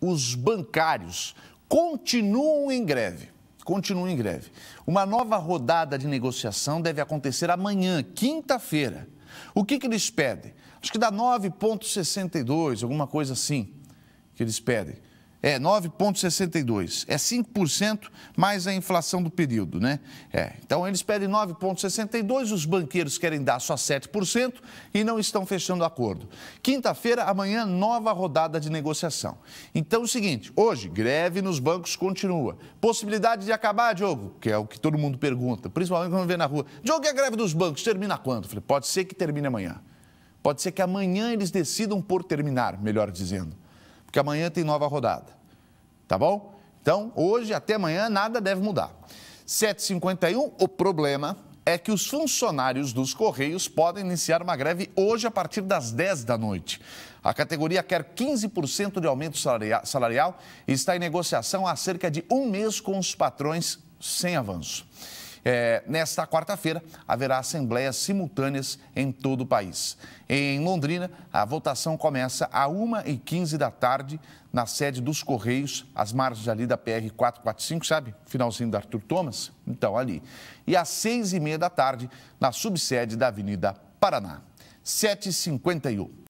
os bancários continuam em greve. Continuam em greve. Uma nova rodada de negociação deve acontecer amanhã, quinta-feira. O que, que eles pedem? Acho que dá 9,62, alguma coisa assim que eles pedem é 9,62. É 5% mais a inflação do período, né? É, então eles pedem 9,62, os banqueiros querem dar só 7% e não estão fechando acordo. Quinta-feira, amanhã, nova rodada de negociação. Então é o seguinte: hoje, greve nos bancos continua. Possibilidade de acabar, Diogo, que é o que todo mundo pergunta, principalmente quando vê na rua. Diogo, e a greve dos bancos termina quando? Eu falei, pode ser que termine amanhã. Pode ser que amanhã eles decidam por terminar, melhor dizendo porque amanhã tem nova rodada. Tá bom? Então, hoje até amanhã nada deve mudar. 751, o problema é que os funcionários dos Correios podem iniciar uma greve hoje a partir das 10 da noite. A categoria quer 15% de aumento salarial e está em negociação há cerca de um mês com os patrões sem avanço. É, nesta quarta-feira, haverá assembleias simultâneas em todo o país. Em Londrina, a votação começa a 1h15 da tarde na sede dos Correios, às margens ali da PR 445, sabe? Finalzinho da Arthur Thomas. Então, ali. E às 6h30 da tarde, na subsede da Avenida Paraná. 7h51.